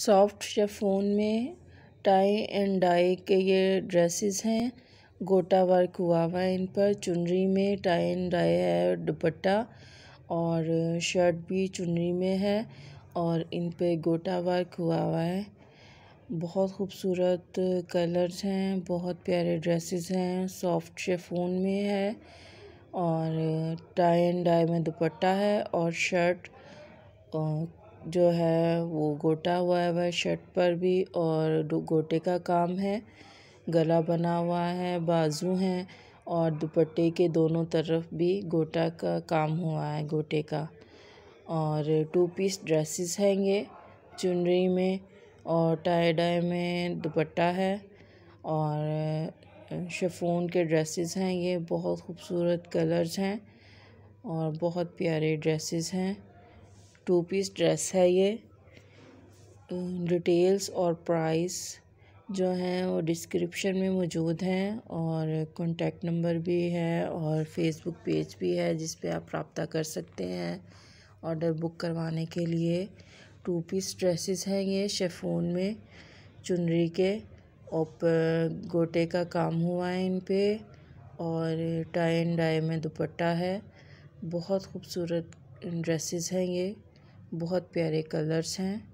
Soft chiffon में tie and dye के ये ड्रेसेस हैं गोटा वर्क हुआ हुआ है इन पर चुनरी में टाई एंड डाई है दुपट्टा और शर्ट भी चुनरी में है और इन पे गोटा वर्क हुआ हुआ है बहुत खूबसूरत कलर्स हैं बहुत प्यारे ड्रेसेस हैं सॉफ्ट शेफोन में है और टाई एंड डाई में दुपट्टा है और शर्ट जो है वो गोटा हुआ है वह शर्ट पर भी और गोटे का काम है गला बना हुआ है बाजू हैं और दुपट्टे के दोनों तरफ भी गोटा का काम हुआ है गोटे का और टू पीस ड्रेसेस हैंगे चुनरी में और टाई डाई में दुपट्टा है और शेफोन के ड्रेसेस हैं ये बहुत खूबसूरत कलर्स हैं और बहुत प्यारे ड्रेसेस हैं टू पीस ड्रेस है ये डिटेल्स और प्राइस जो हैं वो डिस्क्रिप्शन में मौजूद हैं और कॉन्टैक्ट नंबर भी है और फेसबुक पेज भी है जिस पे आप रबता कर सकते हैं ऑर्डर बुक करवाने के लिए टू पीस ड्रेसेस हैं ये शेफोन में चुनरी के और गोटे का काम हुआ है इन पर और टाई एंड डाई में दुपट्टा है बहुत खूबसूरत ड्रेसेस हैं ये बहुत प्यारे कलर्स हैं।